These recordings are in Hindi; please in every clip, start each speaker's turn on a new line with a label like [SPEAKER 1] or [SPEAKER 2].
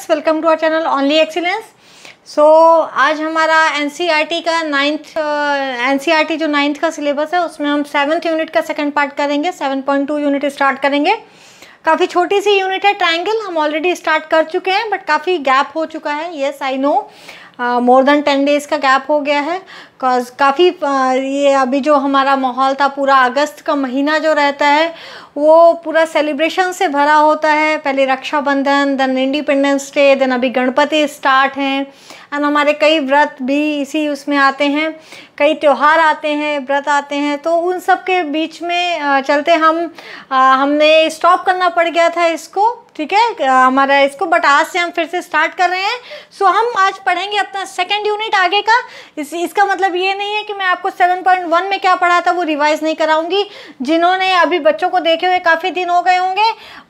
[SPEAKER 1] students welcome to our channel only excellence so आज हमारा टी e का नाइन्थ आर uh, जो नाइन्थ का सिलेबस है उसमें हम सेवन्थ यूनिट का सेकंड पार्ट करेंगे seven point two unit start करेंगे काफ़ी छोटी सी यूनिट है ट्राइंगल हम ऑलरेडी स्टार्ट कर चुके हैं बट काफ़ी गैप हो चुका है yes I know more than ten days का गैप हो गया है बिकॉज काफ़ी ये अभी जो हमारा माहौल था पूरा अगस्त का महीना जो रहता है वो पूरा सेलिब्रेशन से भरा होता है पहले Rakshabandhan then Independence Day then अभी गणपति स्टार्ट हैं एंड हमारे कई व्रत भी इसी उसमें आते हैं कई त्यौहार आते हैं व्रत आते हैं तो उन सब के बीच में चलते हम हमने स्टॉप करना पड़ गया था इसको ठीक है हमारा इसको बट आज से हम फिर से स्टार्ट कर रहे हैं सो हम आज पढ़ेंगे अपना सेकेंड यूनिट आगे का इस, इसका मतलब मतलब ये नहीं है कि मैं आपको 7.1 में क्या पढ़ा था वो रिवाइज नहीं कराऊंगी जिन्होंने अभी बच्चों को देखे हुए काफ़ी दिन हो गए होंगे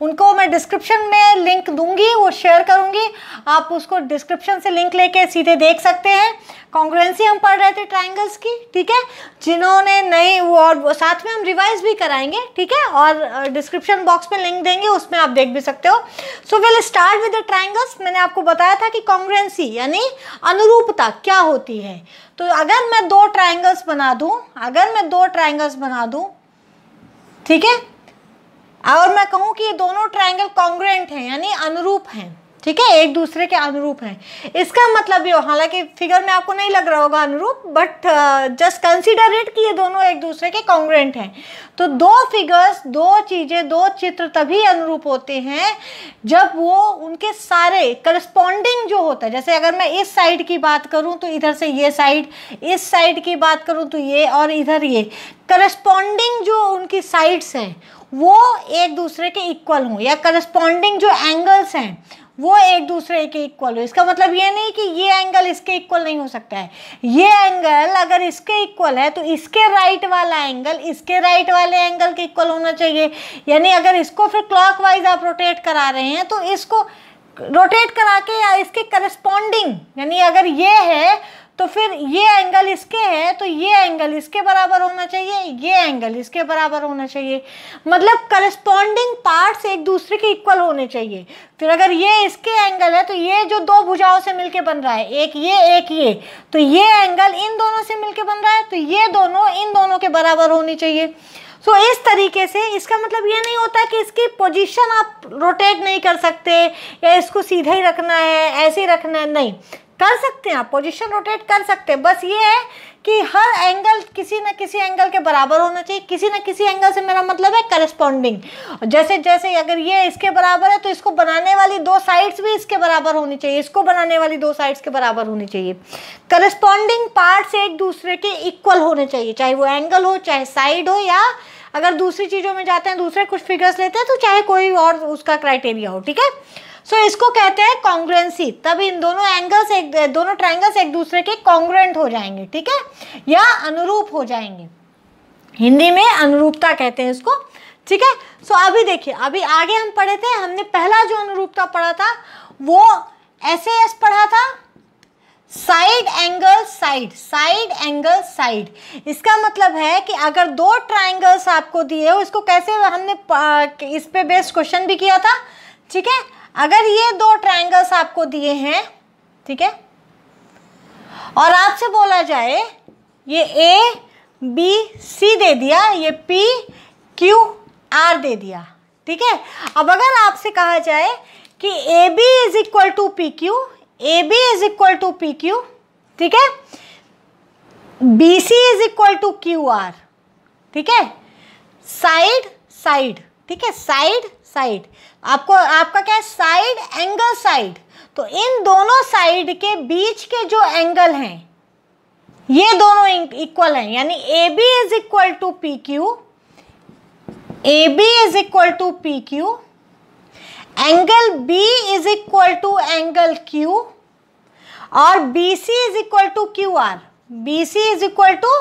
[SPEAKER 1] उनको मैं डिस्क्रिप्शन में लिंक दूंगी वो शेयर करूंगी आप उसको डिस्क्रिप्शन से लिंक लेके सीधे देख सकते हैं कॉन्ग्रेंसी हम पढ़ रहे थे ट्राइंगल्स की ठीक है जिन्होंने नए वो और साथ में हम रिवाइज भी कराएंगे ठीक है और डिस्क्रिप्शन बॉक्स में लिंक देंगे उसमें आप देख भी सकते हो so will start with the triangles मैंने आपको बताया था कि कॉन्ग्रेंसी यानी अनुरूपता क्या होती है तो अगर मैं दो ट्राइंगल्स बना दूँ अगर मैं दो ट्राइंगल्स बना दूँ ठीक है और मैं कहूँ कि ये दोनों ट्राइंगल कॉन्ग्रेंट हैं यानी अनुरूप हैं ठीक है एक दूसरे के अनुरूप हैं इसका मतलब ये हालांकि फिगर में आपको नहीं लग रहा होगा अनुरूप बट जस्ट कंसिडर इट कि ये दोनों एक दूसरे के कॉन्ग्रेंट हैं तो दो फिगर्स दो चीज़ें दो चित्र तभी अनुरूप होते हैं जब वो उनके सारे करस्पॉन्डिंग जो होता है जैसे अगर मैं इस साइड की बात करूँ तो इधर से ये साइड इस साइड की बात करूँ तो ये और इधर ये करस्पॉन्डिंग जो उनकी साइड्स हैं वो एक दूसरे के इक्वल हों या करस्पॉन्डिंग जो एंगल्स हैं वो एक दूसरे के इक्वल हो इसका मतलब ये नहीं कि ये एंगल इसके इक्वल नहीं हो सकता है ये एंगल अगर इसके इक्वल है तो इसके राइट वाला एंगल इसके राइट वाले एंगल के इक्वल होना चाहिए यानी अगर इसको फिर क्लॉकवाइज आप रोटेट करा रहे हैं तो इसको रोटेट करा के या इसके करस्पॉन्डिंग यानी अगर ये है तो फिर ये एंगल इसके है तो ये एंगल इसके बराबर होना चाहिए ये एंगल इसके बराबर होना चाहिए मतलब करस्पॉन्डिंग पार्ट्स एक दूसरे के इक्वल होने चाहिए फिर अगर ये इसके एंगल है तो ये जो दो भुजाओं से मिलके बन रहा है एक ये एक ये तो ये एंगल इन दोनों से मिलके बन रहा है तो ये दोनों इन दोनों के बराबर होनी चाहिए सो so, इस तरीके से इसका मतलब ये नहीं होता कि इसकी पोजीशन आप रोटेट नहीं कर सकते या इसको सीधा ही रखना है ऐसे ही रखना है नहीं कर सकते हैं आप पोजिशन रोटेट कर सकते हैं बस ये है कि हर एंगल किसी न किसी एंगल के बराबर होना चाहिए किसी न किसी एंगल से मेरा मतलब है करस्पॉन्डिंग जैसे जैसे अगर ये इसके बराबर है तो इसको बनाने वाली दो साइड्स भी इसके बराबर होनी चाहिए इसको बनाने वाली दो साइड्स के बराबर होनी चाहिए करस्पॉन्डिंग पार्ट्स एक दूसरे के इक्वल होने चाहिए चाहे वो एंगल हो चाहे साइड हो या अगर दूसरी चीज़ों में जाते हैं दूसरे कुछ फिगर्स लेते हैं तो चाहे कोई और उसका क्राइटेरिया हो ठीक है सो so, इसको कहते हैं कॉन्ग्रेंसी तब इन दोनों एंगल्स एक दोनों ट्राइंगल्स एक दूसरे के कॉन्ग्रेंट हो जाएंगे ठीक है या अनुरूप हो जाएंगे हिंदी में अनुरूपता कहते हैं इसको ठीक है सो so, अभी देखिए अभी आगे हम पढ़े थे हमने पहला जो अनुरूपता पढ़ा था वो एस एस पढ़ा था side angle side side angle side इसका मतलब है कि अगर दो ट्राइंगल्स आपको दिए हो इसको कैसे हमने इस पे बेस्ड क्वेश्चन भी किया था ठीक है अगर ये दो ट्रायंगल्स आपको दिए हैं ठीक है और आपसे बोला जाए ये ए बी सी दे दिया ये पी क्यू आर दे दिया ठीक है अब अगर आपसे कहा जाए कि A B is equal to P Q A B is equal to P Q ठीक है B C is equal to Q R ठीक है साइड साइड ठीक है साइड साइड आपको आपका क्या है साइड एंगल साइड तो इन दोनों साइड के बीच के जो एंगल हैं ये दोनों इक्वल हैं यानी A B is equal to P Q A B is equal to P Q angle B is equal to angle Q और B C is equal to Q R B C is equal to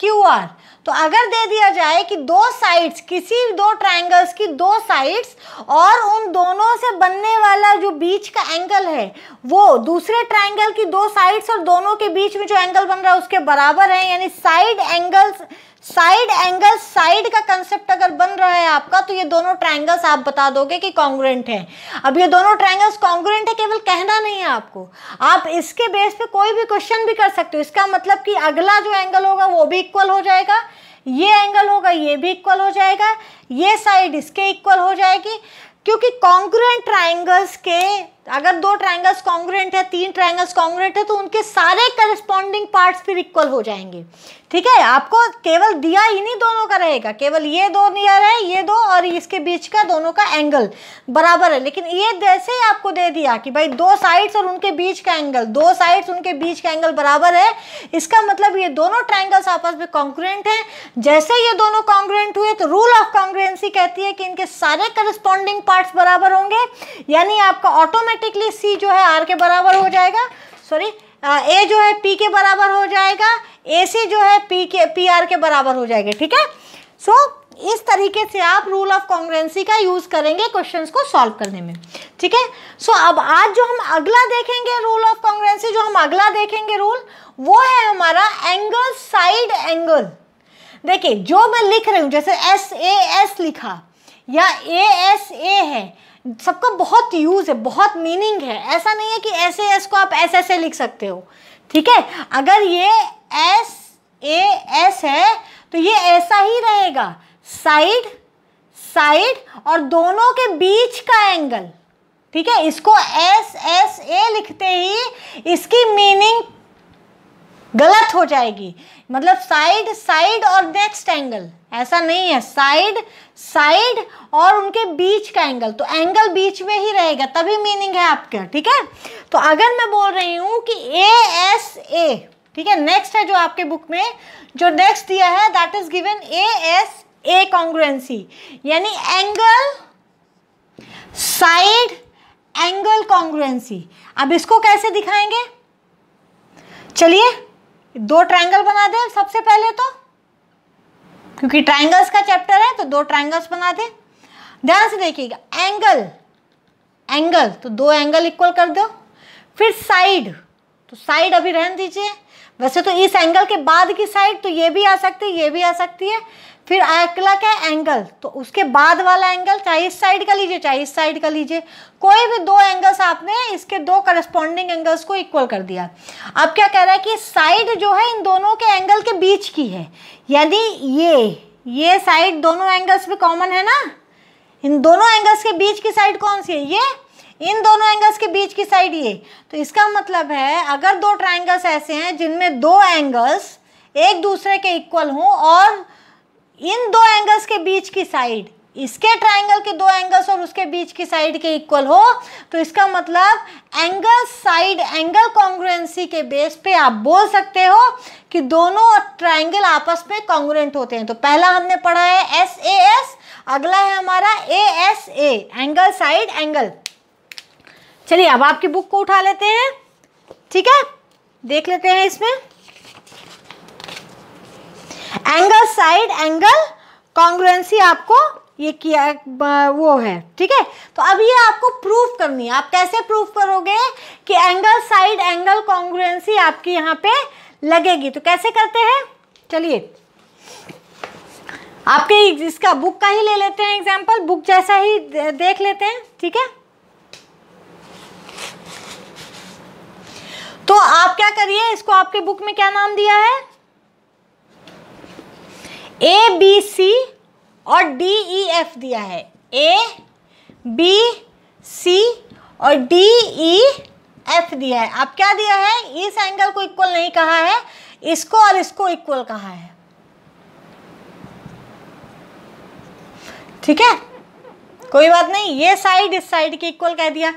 [SPEAKER 1] Q R तो अगर दे दिया जाए कि दो साइड्स किसी दो ट्रायंगल्स की दो साइड्स और उन दोनों से बनने वाला जो बीच का एंगल है वो दूसरे ट्रायंगल की दो साइड्स और दोनों के बीच में जो एंगल बन रहा है उसके बराबर है यानी side angles side angle side का कंसेप्ट अगर बन रहा है आपका तो ये दोनों ट्रायंगल्स आप बता दोगे कि कॉन्ग्रेंट हैं अब ये दोनों ट्रायंगल्स कॉन्ग्रेंट है केवल कहना नहीं है आपको आप इसके बेस पे कोई भी क्वेश्चन भी कर सकते हो इसका मतलब कि अगला जो एंगल होगा वो भी इक्वल हो जाएगा ये एंगल होगा ये भी इक्वल हो जाएगा ये साइड इसके इक्वल हो जाएगी क्योंकि कॉन्ग्रुएंट ट्राइंगल्स के तो अगर दो ट्राइंगल्स कॉन्ग्रेंट है तीन ट्राइंगल्स कॉन्ग्रेंट है तो उनके सारे करस्पॉन्डिंग पार्ट्स फिर इक्वल हो जाएंगे ठीक है आपको केवल दिया इन्हीं दोनों का रहेगा केवल ये दो नियर है ये दो और इसके बीच का दोनों का एंगल बराबर है लेकिन ये जैसे ही आपको दे दिया कि भाई दो साइड्स और उनके बीच का एंगल दो साइड्स उनके बीच का एंगल बराबर है इसका मतलब ये दोनों ट्राइंगल्स आपस में कॉन्ग्रेंट हैं जैसे ये दोनों कॉन्ग्रेंट हुए तो रूल ऑफ कॉन्ग्रेंसी कहती है कि इनके सारे करस्पॉन्डिंग पार्ट्स बराबर होंगे यानी आपका ऑटोमेटिक ऑटोमेटिकली सी जो है आर के बराबर हो जाएगा सॉरी ए जो है पी के बराबर हो जाएगा ए सी जो है पी के पी आर के बराबर हो जाएगा ठीक है सो so, इस तरीके से आप रूल ऑफ कॉन्ग्रेंसी का यूज़ करेंगे क्वेश्चंस को सॉल्व करने में ठीक है सो अब आज जो हम अगला देखेंगे रूल ऑफ कॉन्ग्रेंसी जो हम अगला देखेंगे रूल वो है हमारा एंगल साइड एंगल देखिए जो मैं लिख रही हूं जैसे एस ए एस लिखा या ए एस ए है सबका बहुत यूज़ है बहुत मीनिंग है ऐसा नहीं है कि ऐसे एस को आप ऐसे ऐसे लिख सकते हो ठीक है अगर ये एस ए एस है तो ये ऐसा ही रहेगा साइड साइड और दोनों के बीच का एंगल ठीक है इसको एस एस ए लिखते ही इसकी मीनिंग गलत हो जाएगी मतलब साइड साइड और नेक्स्ट एंगल ऐसा नहीं है साइड साइड और उनके बीच का एंगल तो एंगल बीच में ही रहेगा तभी मीनिंग है आपका ठीक है तो अगर मैं बोल रही हूँ कि ए एस ए ठीक है नेक्स्ट है जो आपके बुक में जो नेक्स्ट दिया है that is given A S A congruency यानी एंगल साइड एंगल कॉन्ग्रुएंसी अब इसको कैसे दिखाएंगे चलिए दो ट्राइंगल बना दें सबसे पहले तो क्योंकि ट्राइंगल्स का चैप्टर है तो दो ट्राइंगल्स बना दें ध्यान से देखिएगा एंगल एंगल तो दो एंगल इक्वल कर दो फिर साइड तो साइड अभी रहने दीजिए वैसे तो इस एंगल के बाद की साइड तो ये भी आ सकती है ये भी आ सकती है फिर अगला क्या है एंगल तो उसके बाद वाला एंगल चाहे इस साइड का लीजिए चाहे इस साइड का लीजिए कोई भी दो एंगल्स आपने इसके दो करस्पॉन्डिंग एंगल्स को इक्वल कर दिया अब क्या कह रहा है कि साइड जो है इन दोनों के एंगल के बीच की है यदि ये ये साइड दोनों एंगल्स भी कॉमन है ना इन दोनों एंगल्स के बीच की साइड कौन सी है ये इन दोनों एंगल्स के बीच की साइड ये तो इसका मतलब है अगर दो ट्राइंगल्स ऐसे हैं जिनमें दो एंगल्स एक दूसरे के इक्वल हों और इन दो एंगल्स के बीच की साइड इसके ट्राइंगल के दो एंगल्स और उसके बीच की साइड के इक्वल हो तो इसका मतलब एंगल साइड एंगल कॉन्ग्रुएंसी के बेस पे आप बोल सकते हो कि दोनों ट्राइंगल आपस में कॉन्ग्रुएंट होते हैं तो पहला हमने पढ़ा है एस ए एस अगला है हमारा A S A angle side angle चलिए अब आपकी बुक को उठा लेते हैं ठीक है देख लेते हैं इसमें एंगल साइड एंगल कॉन्ग्रुएंसी आपको ये किया वो है ठीक है तो अब ये आपको प्रूफ करनी है आप कैसे प्रूफ करोगे कि एंगल साइड एंगल कॉन्ग्रुएंसी आपकी यहाँ पे लगेगी तो कैसे करते हैं चलिए आपके इसका बुक का ही ले लेते हैं एग्जाम्पल बुक जैसा ही देख लेते हैं ठीक है तो आप क्या करिए इसको आपके बुक में क्या नाम दिया है ए बी सी और डी ई एफ दिया है ए बी सी और डी ई एफ दिया है अब क्या दिया है इस एंगल को इक्वल नहीं कहा है इसको और इसको इक्वल कहा है ठीक है कोई बात नहीं ये साइड इस साइड के इक्वल कह दिया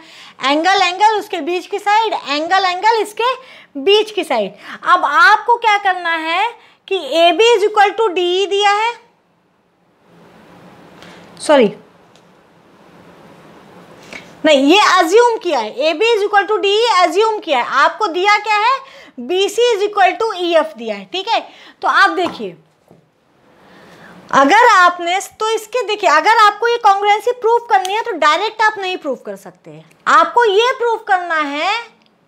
[SPEAKER 1] एंगल एंगल उसके बीच की साइड एंगल एंगल इसके बीच की साइड अब आपको क्या करना है कि A B is equal to D दिया है सॉरी नहीं ये अज्यूम किया है A B is equal to D assume किया है आपको दिया क्या है B C is equal to E F दिया है ठीक है तो आप देखिए अगर आपने तो इसके देखिए अगर आपको ये कॉन्ग्रेंसी प्रूफ करनी है तो डायरेक्ट आप नहीं प्रूफ कर सकते आपको ये प्रूफ करना है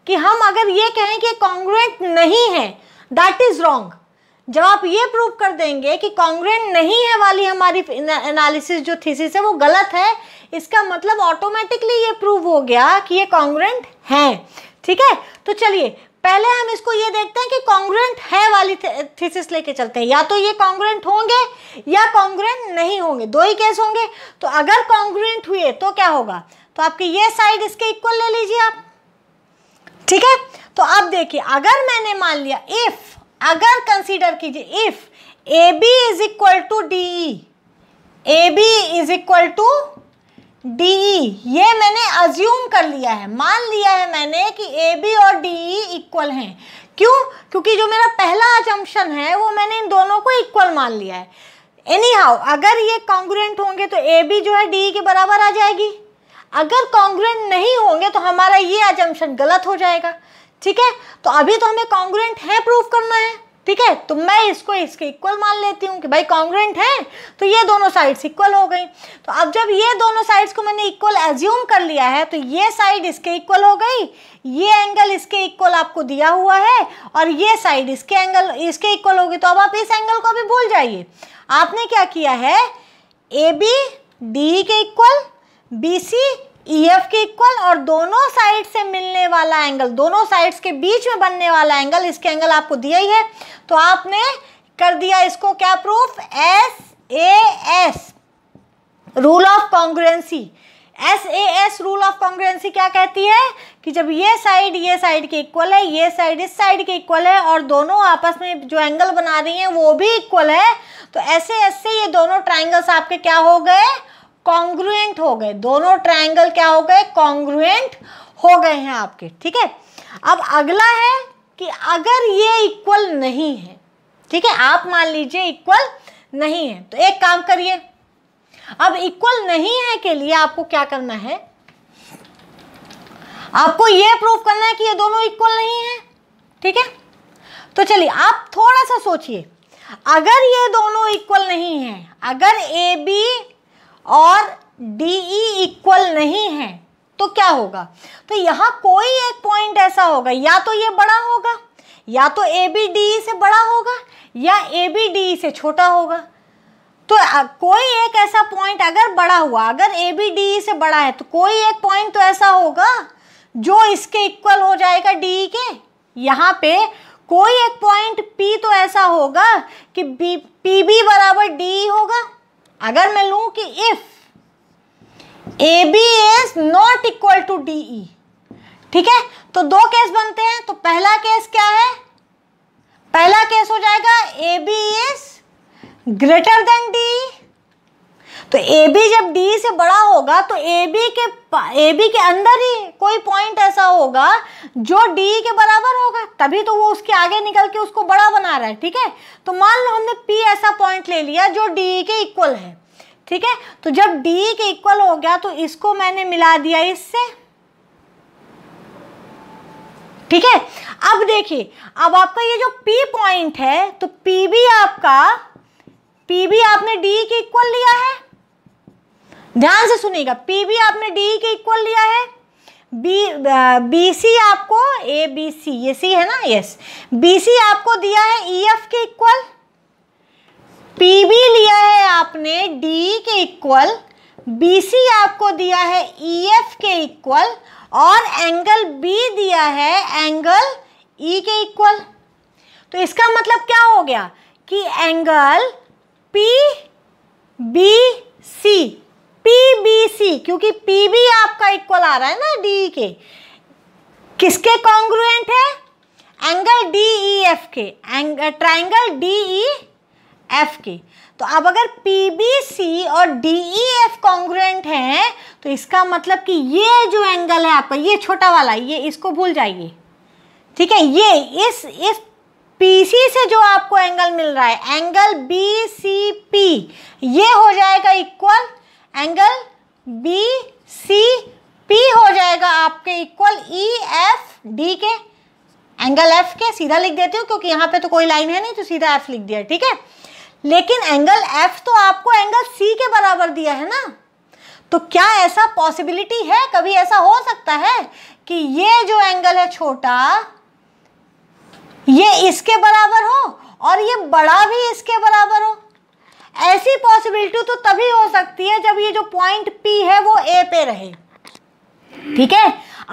[SPEAKER 1] कि हम अगर ये कहें कि कॉन्ग्रेंट नहीं है दैट इज रॉन्ग जब आप ये प्रूव कर देंगे कि कांग्रेन नहीं है वाली हमारी एनालिसिस जो थीसिस है वो गलत है इसका मतलब ऑटोमेटिकली ये प्रूव हो गया कि ये कांग्रेंट हैं ठीक है तो चलिए पहले हम इसको ये देखते हैं कि कांग्रेंट है वाली थीसिस लेके चलते हैं या तो ये कांग्रेंट होंगे या कांग्रेंट नहीं होंगे दो ही केस होंगे तो अगर कॉन्ग्रेंट हुए तो क्या होगा तो आपके ये साइड इसके इक्वल ले लीजिए आप ठीक है तो अब देखिए अगर मैंने मान लिया इफ़ अगर कंसीडर कीजिए if A B is equal to D E A B is equal to D E ये मैंने अज्यूम कर लिया है मान लिया है मैंने कि ए बी और डी ई इक्वल हैं क्यों क्योंकि जो मेरा पहला अजम्पन है वो मैंने इन दोनों को इक्वल मान लिया है एनी हाउ अगर ये कॉन्ग्रेंट होंगे तो ए बी जो है डी ई e के बराबर आ जाएगी अगर कॉन्ग्रेंट नहीं होंगे तो हमारा ये अजम्पन गलत हो जाएगा ठीक है तो अभी तो हमें कॉन्ग्रेंट है प्रूफ करना है ठीक है तो मैं इसको इसके इक्वल मान लेती हूँ कि भाई कॉन्ग्रेंट है तो ये दोनों साइड्स इक्वल हो गई तो अब जब ये दोनों साइड्स को मैंने इक्वल एज्यूम कर लिया है तो ये साइड इसके इक्वल हो गई ये एंगल इसके इक्वल आपको दिया हुआ है और ये साइड इसके एंगल इसके इक्वल हो गई तो अब आप इस एंगल को भी भूल जाइए आपने क्या किया है ए बी डी के equal B C E e F के इक्वल और दोनों साइड से मिलने वाला एंगल दोनों साइड्स के बीच में बनने वाला एंगल इसके एंगल आपको दिया ही है तो आपने कर दिया इसको क्या proof S A S rule of congruency S A S rule of congruency क्या कहती है कि जब ये साइड ये साइड के इक्वल है ये साइड इस साइड के इक्वल है और दोनों आपस में जो एंगल बना रही हैं वो भी इक्वल है तो ऐसे ऐसे ये दोनों ट्राइंगल्स आपके क्या हो गए कॉन्ग्रुएंट हो गए दोनों ट्राइंगल क्या हो गए कॉन्ग्रुएंट हो गए हैं आपके ठीक है अब अगला है कि अगर ये इक्वल नहीं है ठीक है आप मान लीजिए इक्वल नहीं है तो एक काम करिए अब इक्वल नहीं है के लिए आपको क्या करना है आपको ये प्रूव करना है कि ये दोनों इक्वल नहीं है ठीक है तो चलिए आप थोड़ा सा सोचिए अगर ये दोनों इक्वल नहीं है अगर ए बी और डी ई इक्वल नहीं है तो क्या होगा तो यहाँ कोई एक पॉइंट ऐसा होगा या तो ये बड़ा होगा या तो ए बी डी ई से बड़ा होगा या ए बी डी ई से छोटा होगा तो कोई एक ऐसा पॉइंट अगर बड़ा हुआ अगर ए बी डी ई से बड़ा है तो कोई एक पॉइंट तो ऐसा होगा जो इसके इक्वल हो जाएगा डी ई e के यहाँ पे कोई एक पॉइंट पी तो ऐसा होगा कि पी बी बराबर डी ई e होगा अगर मैं लू कि if A B is not equal to D E ठीक है तो दो केस बनते हैं तो पहला केस क्या है पहला केस हो जाएगा A B is greater than D E तो ए बी जब डी से बड़ा होगा तो ए बी के ए बी के अंदर ही कोई पॉइंट ऐसा होगा जो डी के बराबर होगा तभी तो वो उसके आगे निकल के उसको बड़ा बना रहा है ठीक है तो मान लो हमने पी ऐसा पॉइंट ले लिया जो डी के इक्वल है ठीक है तो जब डी के इक्वल हो गया तो इसको मैंने मिला दिया इससे ठीक है अब देखिए अब आपका ये जो पी पॉइंट है तो पी भी आपका पी भी आपने डी के इक्वल लिया है ध्यान से सुनिएगा पी बी आपने डी के इक्वल लिया है बी बी सी आपको ए बी सी ये सी है ना यस बी सी आपको दिया है ई e, एफ के इक्वल पी बी लिया है आपने डी के इक्वल बी सी आपको दिया है ई e, एफ के इक्वल और एंगल बी दिया है एंगल ई e के इक्वल तो इसका मतलब क्या हो गया कि angle P B C PBC क्योंकि पीबी आपका इक्वल आ रहा है ना डी के किसके कॉन्ग्रुएंट है एंगल डी ई एफ के ट्राइंगल डी ई एफ के तो अब अगर पी बी सी और डी ई एफ कॉन्ग्रुएंट है तो इसका मतलब कि ये जो एंगल है आपका ये छोटा वाला ये इसको भूल जाइए ठीक है ये इस इस सी से जो आपको एंगल मिल रहा है एंगल बी सी पी ये हो जाएगा equal angle B C P हो जाएगा आपके इक्वल ई एफ डी के एंगल एफ के सीधा लिख देती हूँ क्योंकि यहाँ पे तो कोई लाइन है नहीं तो सीधा एफ लिख दिया ठीक है लेकिन एंगल एफ तो आपको एंगल सी के बराबर दिया है ना तो क्या ऐसा पॉसिबिलिटी है कभी ऐसा हो सकता है कि ये जो एंगल है छोटा ये इसके बराबर हो और ये बड़ा भी इसके बराबर हो ऐसी पॉसिबिलिटी तो तभी हो सकती है जब ये जो पॉइंट पी है वो ए पे रहे ठीक है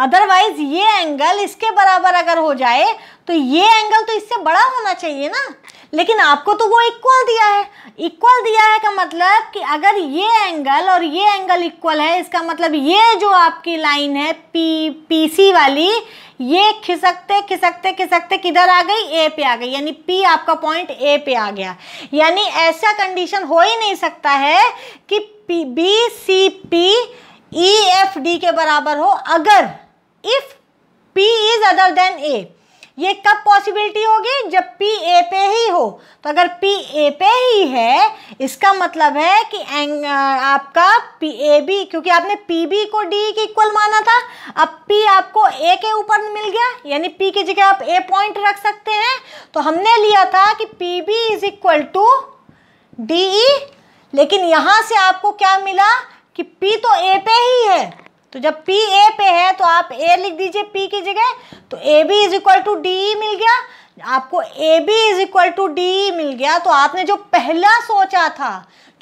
[SPEAKER 1] अदरवाइज ये एंगल इसके बराबर अगर हो जाए तो ये एंगल तो इससे बड़ा होना चाहिए ना लेकिन आपको तो वो इक्वल दिया है इक्वल दिया है का मतलब कि अगर ये एंगल और ये एंगल इक्वल है इसका मतलब ये जो आपकी लाइन है पी पी सी वाली ये खिसकते खिसकते खिसकते किधर आ गई ए पे आ गई यानी पी आपका पॉइंट ए पे आ गया यानी ऐसा कंडीशन हो ही नहीं सकता है कि P B C P E F D के बराबर हो अगर if P is other than A ये कब पॉसिबिलिटी होगी जब पी ए पे ही हो तो अगर पी ए पे ही है इसका मतलब है कि एंग आपका पी ए बी क्योंकि आपने पी बी को डी के इक्वल माना था अब पी आपको ए के ऊपर मिल गया यानी पी की जगह आप ए पॉइंट रख सकते हैं तो हमने लिया था कि P B is equal to D E लेकिन यहाँ से आपको क्या मिला कि पी तो ए पे ही है तो जब पी ए पे है तो आप ए लिख दीजिए पी की जगह तो A B is equal to D मिल गया आपको A B is equal to D मिल गया तो आपने जो पहला सोचा था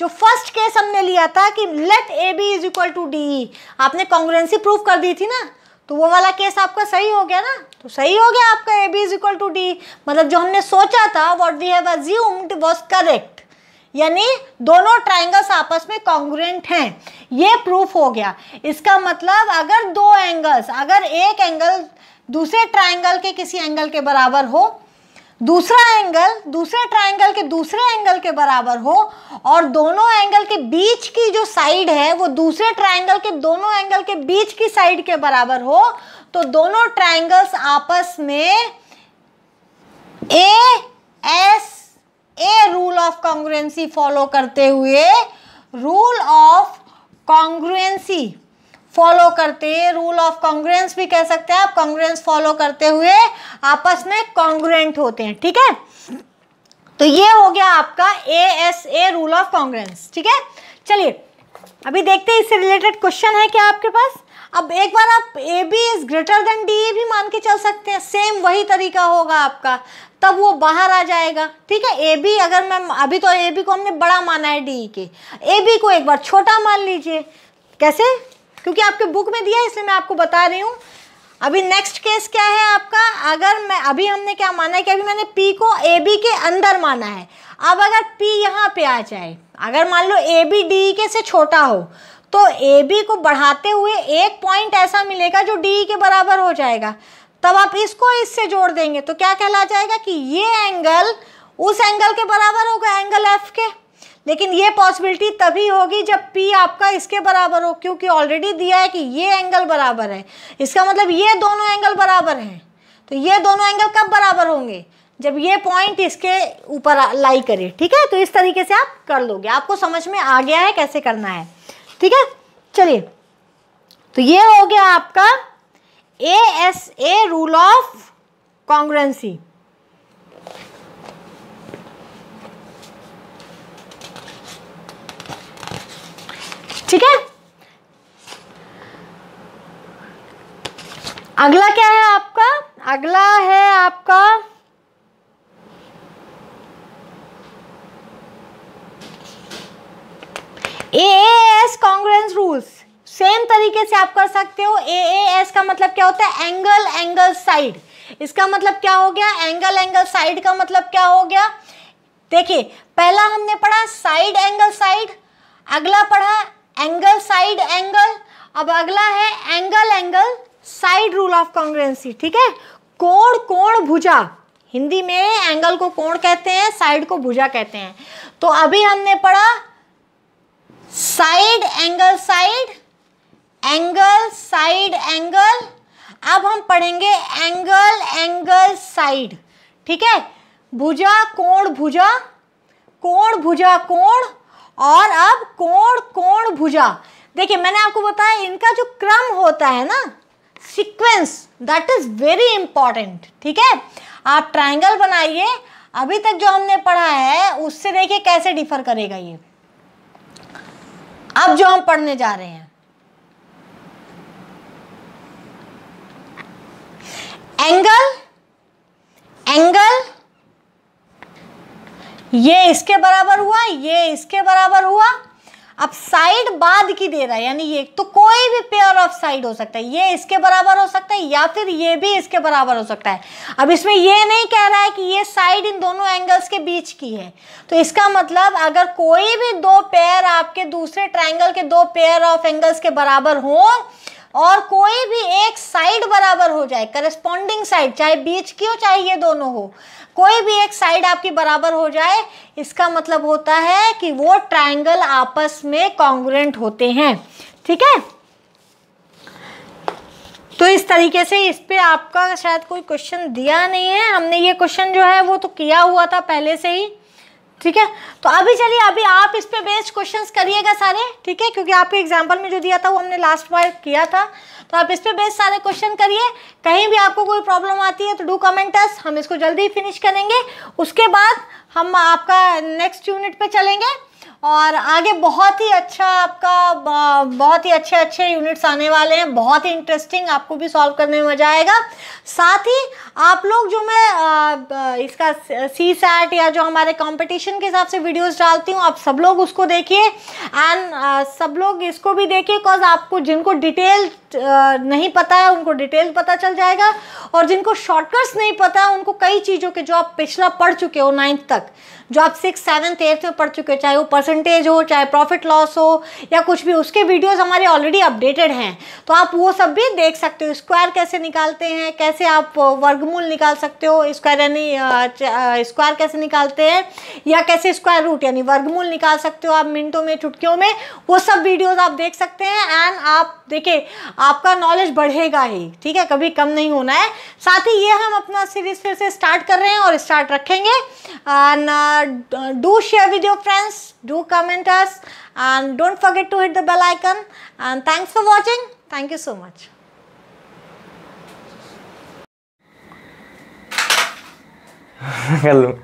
[SPEAKER 1] जो फर्स्ट केस हमने लिया था कि let A B is equal to D आपने कॉन्ग्रेंसी प्रूव कर दी थी ना तो वो वाला केस आपका सही हो गया ना तो सही हो गया आपका A B is equal to D मतलब जो हमने सोचा था what we have assumed was correct यानी दोनों ट्राइंगल्स आपस में कॉन्ग्रेंट हैं ये प्रूफ हो गया इसका मतलब अगर दो एंगल्स अगर एक एंगल दूसरे ट्राइंगल के किसी एंगल के बराबर हो दूसरा एंगल दूसरे ट्राइंगल के दूसरे एंगल के बराबर हो और दोनों एंगल के बीच की जो साइड है वो दूसरे ट्राइंगल के दोनों एंगल के बीच की साइड के बराबर हो तो दोनों ट्राइंगल्स आपस में A S A rule of congruency follow करते हुए रूल ऑफ कॉन्ग्रुएंसी फॉलो करते रूल ऑफ कॉन्ग्रेंस भी कह सकते हैं आप कॉन्ग्रेंस फॉलो करते हुए आपस में कॉन्ग्रेंट होते हैं ठीक है तो ये हो गया आपका A S A rule of congruence ठीक है चलिए अभी देखते हैं इससे रिलेटेड क्वेश्चन है क्या आपके पास अब एक बार आप A B is greater than D A भी मान के चल सकते हैं सेम वही तरीका होगा आपका तब वो बाहर आ जाएगा ठीक है ए बी अगर मैं अभी तो ए बी को हमने बड़ा माना है डी के ए बी को एक बार छोटा मान लीजिए कैसे क्योंकि आपके बुक में दिया है इसलिए मैं आपको बता रही हूँ अभी नेक्स्ट केस क्या है आपका अगर मैं अभी हमने क्या माना है कि अभी मैंने पी को ए बी के अंदर माना है अब अगर पी यहाँ पे आ जाए अगर मान लो ए बी डी के से छोटा हो तो ए बी को बढ़ाते हुए एक पॉइंट ऐसा मिलेगा जो डी के बराबर हो जाएगा तब आप इसको इससे जोड़ देंगे तो क्या कहला जाएगा कि ये एंगल उस एंगल के बराबर होगा एंगल एफ के लेकिन ये पॉसिबिलिटी तभी होगी जब पी आपका इसके बराबर हो क्योंकि ऑलरेडी दिया है कि ये एंगल बराबर है इसका मतलब ये दोनों एंगल बराबर हैं तो ये दोनों एंगल कब बराबर होंगे जब ये पॉइंट इसके ऊपर लाई करे ठीक है तो इस तरीके से आप कर लोगे आपको समझ में आ गया है कैसे करना है ठीक है चलिए तो ये हो गया आपका A S A rule of congruency ठीक है अगला क्या है आपका अगला है आपका ए कॉन्ग्रेंस रूल्स सेम तरीके से आप कर सकते हो ए ए एस का मतलब क्या होता है एंगल एंगल साइड इसका मतलब क्या हो गया एंगल एंगल साइड का मतलब क्या हो गया देखिए पहला हमने पढ़ा साइड एंगल साइड अगला पढ़ा एंगल साइड एंगल अब अगला है angle angle side rule of congruency ठीक है कोण कोण भुजा हिंदी में एंगल को कोण कहते हैं साइड को भुजा कहते हैं तो अभी हमने पढ़ा side angle side angle side angle अब हम पढ़ेंगे एंगल एंगल साइड ठीक है भुजा कोण भुजा कोण भुजा कोण और अब कोण कोण भुजा देखिए मैंने आपको बताया इनका जो क्रम होता है ना sequence that is very important ठीक है आप ट्रायंगल बनाइए अभी तक जो हमने पढ़ा है उससे देखिए कैसे डिफर करेगा ये अब जो हम पढ़ने जा रहे हैं एंगल एंगल ये इसके बराबर हुआ ये इसके बराबर हुआ अब साइड बाद की दे रहा है यानी ये तो कोई भी पेयर ऑफ साइड हो सकता है ये इसके बराबर हो सकता है या फिर ये भी इसके बराबर हो सकता है अब इसमें ये नहीं कह रहा है कि ये साइड इन दोनों एंगल्स के बीच की है तो इसका मतलब अगर कोई भी दो पेयर आपके दूसरे ट्राइंगल के दो पेयर ऑफ एंगल्स के बराबर हों और कोई भी एक साइड बराबर हो जाए करस्पॉन्डिंग साइड चाहे बीच की हो चाहे ये दोनों हो कोई भी एक साइड आपकी बराबर हो जाए इसका मतलब होता है कि वो ट्राइंगल आपस में कॉन्ग्रेंट होते हैं ठीक है तो इस तरीके से इस पर आपका शायद कोई क्वेश्चन दिया नहीं है हमने ये क्वेश्चन जो है वो तो किया हुआ था पहले से ही ठीक है तो अभी चलिए अभी आप इस पे बेस्ड क्वेश्चंस करिएगा सारे ठीक है क्योंकि आपके एग्जाम्पल में जो दिया था वो हमने लास्ट बार किया था तो आप इस पे बेस्ड सारे क्वेश्चन करिए कहीं भी आपको कोई प्रॉब्लम आती है तो डू कमेंटस हम इसको जल्दी फिनिश करेंगे उसके बाद हम आपका नेक्स्ट यूनिट पे चलेंगे और आगे बहुत ही अच्छा आपका बहुत ही अच्छे अच्छे यूनिट्स आने वाले हैं बहुत ही इंटरेस्टिंग आपको भी सॉल्व करने में मजा आएगा साथ ही आप लोग जो मैं इसका सी सैट या जो हमारे कंपटीशन के हिसाब से वीडियोस डालती हूँ आप सब लोग उसको देखिए एंड सब लोग इसको भी देखिए बिकॉज आपको जिनको डिटेल नहीं पता है उनको डिटेल पता चल जाएगा और जिनको शॉर्टकट्स नहीं पता उनको कई चीज़ों के जो आप पिछला पढ़ चुके हो नाइन्थ तक जो आप सिक्स सेवन्थ एट्थ में पढ़ चुके हो चाहे वो परसेंटेज हो चाहे प्रॉफिट लॉस हो या कुछ भी उसके वीडियोस हमारे ऑलरेडी अपडेटेड हैं तो आप वो सब भी देख सकते हो स्क्वायर कैसे निकालते हैं कैसे आप वर्गमूल निकाल सकते हो स्क्वायर यानी स्क्वायर कैसे निकालते हैं या कैसे स्क्वायर रूट यानी वर्गमूल निकाल सकते हो आप मिनटों में चुटकियों में वो सब वीडियोज़ आप देख सकते हैं एंड आप देखिए आपका नॉलेज बढ़ेगा ही ठीक है कभी कम नहीं होना है साथ ही ये हम अपना सीरीज फिर से स्टार्ट कर रहे हैं और स्टार्ट रखेंगे and do share with your friends do comment us and don't forget to hit the bell icon and thanks for watching thank you so much hello